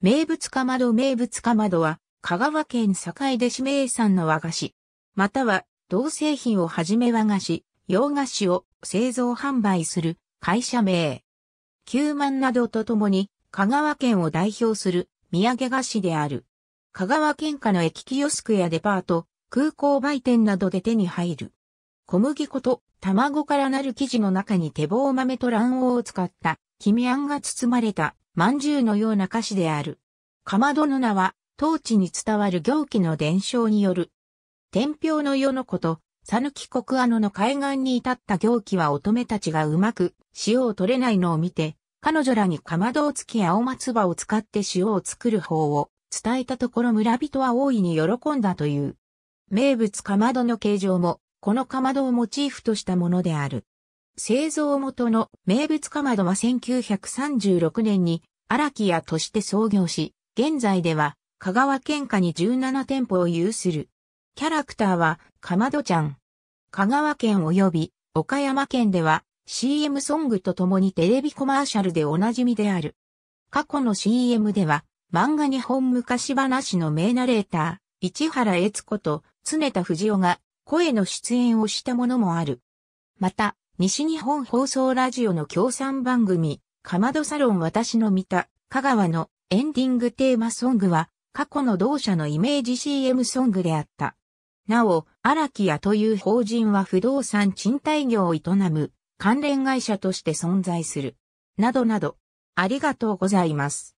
名物かまど名物かまどは、香川県坂出市名産の和菓子、または、同製品をはじめ和菓子、洋菓子を製造販売する会社名。九万などとともに、香川県を代表する土産菓子である。香川県下の駅キオスクやデパート、空港売店などで手に入る。小麦粉と卵からなる生地の中に手棒豆と卵黄を使った、黄身あんが包まれたまんじゅうのような菓子である。かまどの名は、当地に伝わる行基の伝承による。天平の世のこと、さぬき国あのの海岸に至った行基は乙女たちがうまく塩を取れないのを見て、彼女らにかまどをつき青松葉を使って塩を作る方を伝えたところ村人は大いに喜んだという。名物かまどの形状も、このかまどをモチーフとしたものである。製造元の名物かまどは1936年に荒木屋として創業し、現在では香川県下に17店舗を有する。キャラクターは、かまどちゃん。香川県及び岡山県では CM ソングとともにテレビコマーシャルでおなじみである。過去の CM では、漫画日本昔話の名ナレーター、市原悦子と常田藤夫が声の出演をしたものもある。また、西日本放送ラジオの協賛番組、かまどサロン私の見た、香川のエンディングテーマソングは、過去の同社のイメージ CM ソングであった。なお、荒木屋という法人は不動産賃貸業を営む関連会社として存在する。などなど、ありがとうございます。